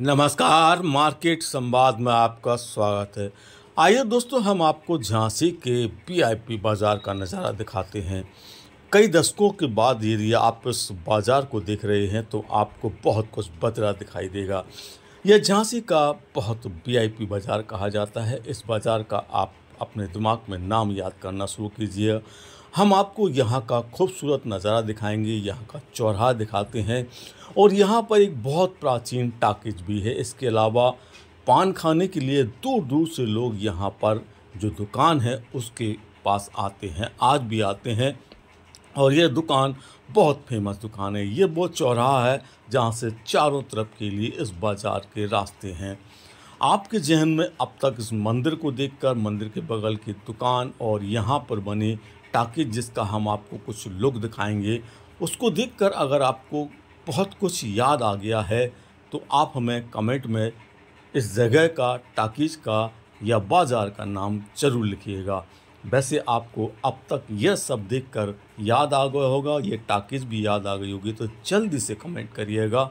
नमस्कार मार्केट संवाद में आपका स्वागत है आइए दोस्तों हम आपको झांसी के पीआईपी बाज़ार का नज़ारा दिखाते हैं कई दशकों के बाद यदि आप इस बाज़ार को देख रहे हैं तो आपको बहुत कुछ बदला दिखाई देगा यह झांसी का बहुत वीआईपी बाज़ार कहा जाता है इस बाज़ार का आप अपने दिमाग में नाम याद करना शुरू कीजिए हम आपको यहाँ का खूबसूरत नज़ारा दिखाएंगे यहाँ का चौराहा दिखाते हैं और यहाँ पर एक बहुत प्राचीन टाकिज भी है इसके अलावा पान खाने के लिए दूर दूर से लोग यहाँ पर जो दुकान है उसके पास आते हैं आज भी आते हैं और यह दुकान बहुत फेमस दुकान है ये वो चौराहा है जहाँ से चारों तरफ के लिए इस बाज़ार के रास्ते हैं आपके जहन में अब तक इस मंदिर को देखकर मंदिर के बगल की दुकान और यहाँ पर बने टाके जिसका हम आपको कुछ लुक दिखाएंगे उसको देखकर अगर आपको बहुत कुछ याद आ गया है तो आप हमें कमेंट में इस जगह का टाकीज का या बाज़ार का नाम जरूर लिखिएगा वैसे आपको अब तक यह सब देखकर याद आ गया होगा ये टाकीज भी याद आ गई होगी तो जल्दी से कमेंट करिएगा